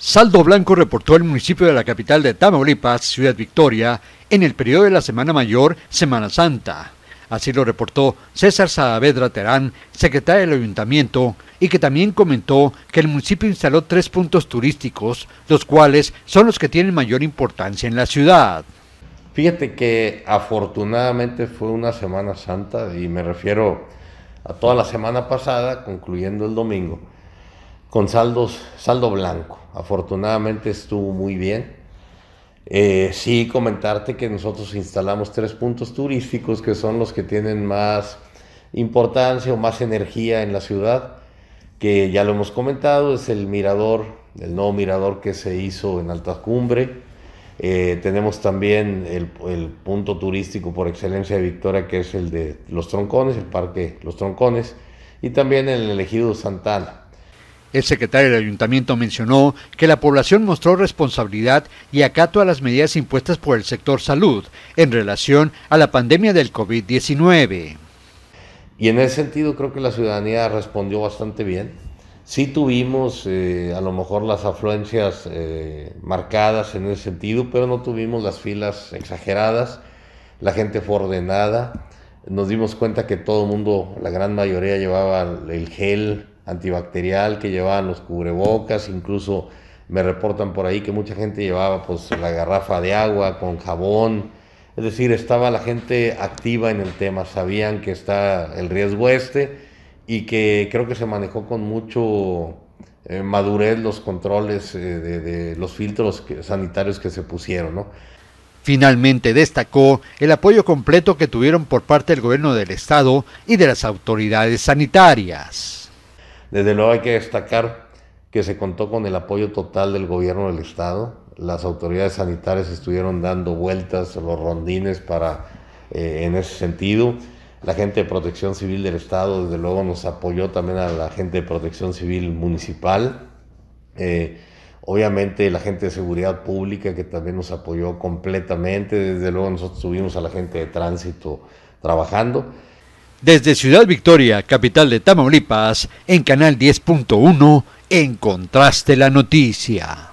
Saldo Blanco reportó el municipio de la capital de Tamaulipas, Ciudad Victoria, en el periodo de la Semana Mayor, Semana Santa. Así lo reportó César Saavedra Terán, secretario del ayuntamiento, y que también comentó que el municipio instaló tres puntos turísticos, los cuales son los que tienen mayor importancia en la ciudad. Fíjate que afortunadamente fue una Semana Santa, y me refiero a toda la semana pasada, concluyendo el domingo con saldos, saldo blanco. Afortunadamente estuvo muy bien. Eh, sí, comentarte que nosotros instalamos tres puntos turísticos que son los que tienen más importancia o más energía en la ciudad, que ya lo hemos comentado, es el mirador, el nuevo mirador que se hizo en Alta Cumbre. Eh, tenemos también el, el, punto turístico por excelencia de Victoria, que es el de Los Troncones, el Parque Los Troncones, y también el elegido Santana. El secretario del ayuntamiento mencionó que la población mostró responsabilidad y acato a las medidas impuestas por el sector salud en relación a la pandemia del COVID-19. Y en ese sentido creo que la ciudadanía respondió bastante bien. Sí tuvimos eh, a lo mejor las afluencias eh, marcadas en ese sentido, pero no tuvimos las filas exageradas, la gente fue ordenada, nos dimos cuenta que todo el mundo, la gran mayoría, llevaba el gel, antibacterial que llevaban los cubrebocas, incluso me reportan por ahí que mucha gente llevaba pues la garrafa de agua con jabón, es decir, estaba la gente activa en el tema, sabían que está el riesgo este y que creo que se manejó con mucho eh, madurez los controles eh, de, los filtros sanitarios que se pusieron, Finalmente destacó el apoyo completo que tuvieron por parte del gobierno del estado y de las autoridades sanitarias. Desde luego hay que destacar que se contó con el apoyo total del gobierno del estado. Las autoridades sanitarias estuvieron dando vueltas, los rondines para eh, en ese sentido. La gente de protección civil del estado, desde luego, nos apoyó también a la gente de protección civil municipal. Eh, obviamente la gente de seguridad pública que también nos apoyó completamente. Desde luego nosotros tuvimos a la gente de tránsito trabajando. Desde Ciudad Victoria, capital de Tamaulipas, en Canal 10.1, encontraste la noticia.